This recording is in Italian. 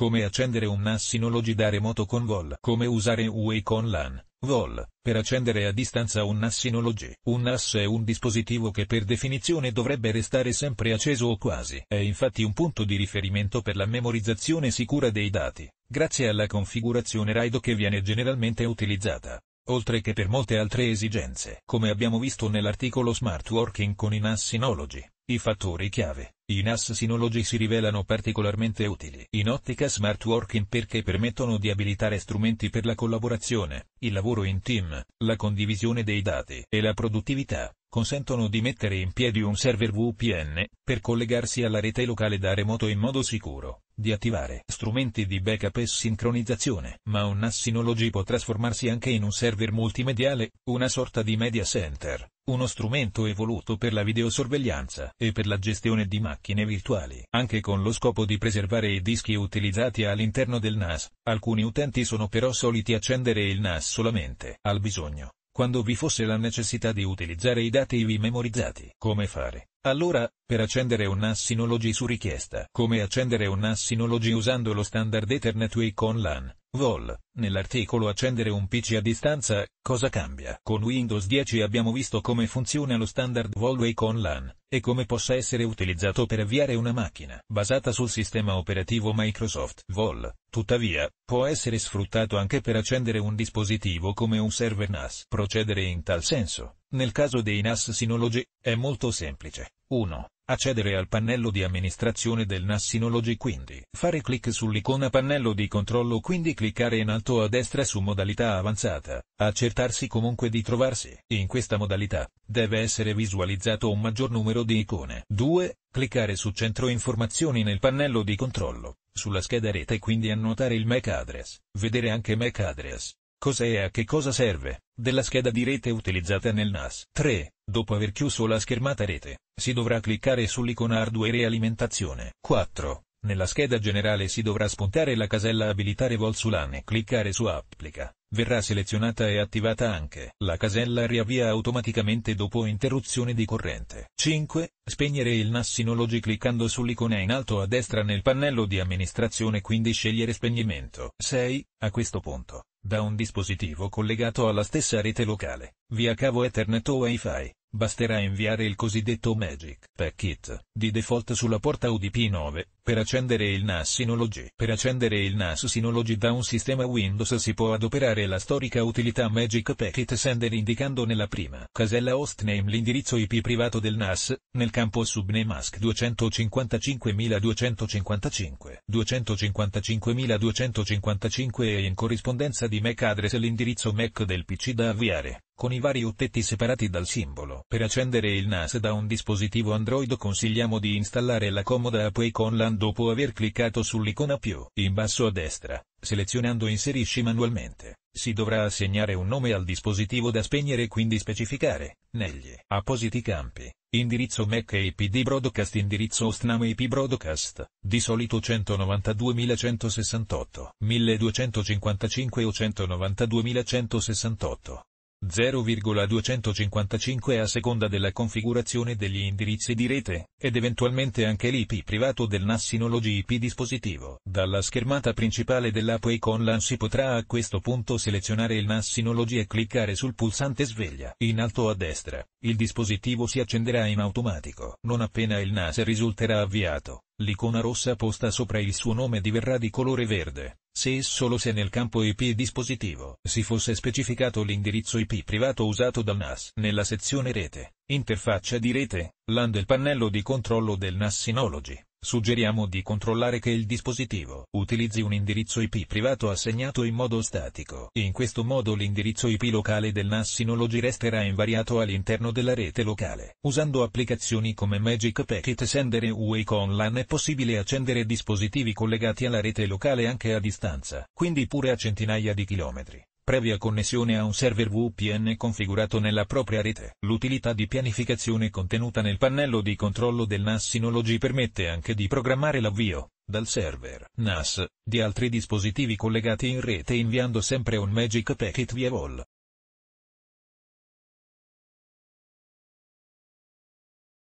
Come accendere un NAS Synology da remoto con VOL. Come usare UE con LAN, VOL, per accendere a distanza un NAS Synology. Un NAS è un dispositivo che per definizione dovrebbe restare sempre acceso o quasi. È infatti un punto di riferimento per la memorizzazione sicura dei dati, grazie alla configurazione RAIDO che viene generalmente utilizzata oltre che per molte altre esigenze, come abbiamo visto nell'articolo Smart Working con i NAS Synology. I fattori chiave I NAS Synology si rivelano particolarmente utili in ottica smart working perché permettono di abilitare strumenti per la collaborazione, il lavoro in team, la condivisione dei dati e la produttività consentono di mettere in piedi un server VPN, per collegarsi alla rete locale da remoto in modo sicuro, di attivare strumenti di backup e sincronizzazione. Ma un NAS Synology può trasformarsi anche in un server multimediale, una sorta di media center, uno strumento evoluto per la videosorveglianza e per la gestione di macchine virtuali. Anche con lo scopo di preservare i dischi utilizzati all'interno del NAS, alcuni utenti sono però soliti accendere il NAS solamente al bisogno quando vi fosse la necessità di utilizzare i dati ivi memorizzati. Come fare? Allora, per accendere un NAS Synology su richiesta, come accendere un NAS Synology usando lo standard Ethernet Wake on LAN, Vol, nell'articolo Accendere un PC a distanza, cosa cambia? Con Windows 10 abbiamo visto come funziona lo standard con LAN, e come possa essere utilizzato per avviare una macchina basata sul sistema operativo Microsoft Vol. Tuttavia, può essere sfruttato anche per accendere un dispositivo come un server NAS. Procedere in tal senso, nel caso dei NAS Synology, è molto semplice. 1. Accedere al pannello di amministrazione del NAS Synology quindi. Fare clic sull'icona pannello di controllo quindi cliccare in alto a destra su modalità avanzata. Accertarsi comunque di trovarsi. In questa modalità, deve essere visualizzato un maggior numero di icone. 2. Cliccare su centro informazioni nel pannello di controllo. Sulla scheda rete quindi annotare il MAC address. Vedere anche MAC address. Cos'è e a che cosa serve, della scheda di rete utilizzata nel NAS. 3. Dopo aver chiuso la schermata rete, si dovrà cliccare sull'icona hardware e alimentazione. 4. Nella scheda generale si dovrà spuntare la casella Abilitare Volsulan e cliccare su Applica. Verrà selezionata e attivata anche la casella riavvia automaticamente dopo interruzione di corrente. 5. Spegnere il NAS Synology cliccando sull'icona in alto a destra nel pannello di amministrazione quindi scegliere spegnimento. 6. A questo punto, da un dispositivo collegato alla stessa rete locale, via cavo Ethernet o Wi-Fi, Basterà inviare il cosiddetto Magic Packet di default sulla porta UDP9 per accendere il NAS Synology Per accendere il NAS Synology da un sistema Windows si può adoperare la storica utilità Magic Packet Sender indicando nella prima casella hostname l'indirizzo IP privato del NAS, nel campo subname ask 255255 255255 e in corrispondenza di MAC address l'indirizzo MAC del PC da avviare con i vari uttetti separati dal simbolo. Per accendere il NAS da un dispositivo Android consigliamo di installare la comoda app con la Button dopo aver cliccato sull'icona più in basso a destra, selezionando Inserisci manualmente, si dovrà assegnare un nome al dispositivo da spegnere e quindi specificare, negli appositi campi, indirizzo MAC e IP di broadcast indirizzo hostname IP broadcast, di solito 192.168, 1255 o 192.168. 0,255 a seconda della configurazione degli indirizzi di rete, ed eventualmente anche l'IP privato del NAS Synology IP dispositivo. Dalla schermata principale dell'app Iconlan si potrà a questo punto selezionare il NAS Synology e cliccare sul pulsante sveglia. In alto a destra, il dispositivo si accenderà in automatico. Non appena il NAS risulterà avviato, l'icona rossa posta sopra il suo nome diverrà di colore verde, se e solo se nel campo IP dispositivo si fosse specificato l'indirizzo IP privato usato dal NAS. Nella sezione rete, Interfaccia di rete, LAN del pannello di controllo del NAS Synology. Suggeriamo di controllare che il dispositivo utilizzi un indirizzo IP privato assegnato in modo statico. In questo modo l'indirizzo IP locale del NAS Synology resterà invariato all'interno della rete locale. Usando applicazioni come Magic Packet Sender e Wake LAN è possibile accendere dispositivi collegati alla rete locale anche a distanza, quindi pure a centinaia di chilometri previa connessione a un server VPN configurato nella propria rete. L'utilità di pianificazione contenuta nel pannello di controllo del NAS Synology permette anche di programmare l'avvio, dal server NAS, di altri dispositivi collegati in rete inviando sempre un Magic Packet via VOL.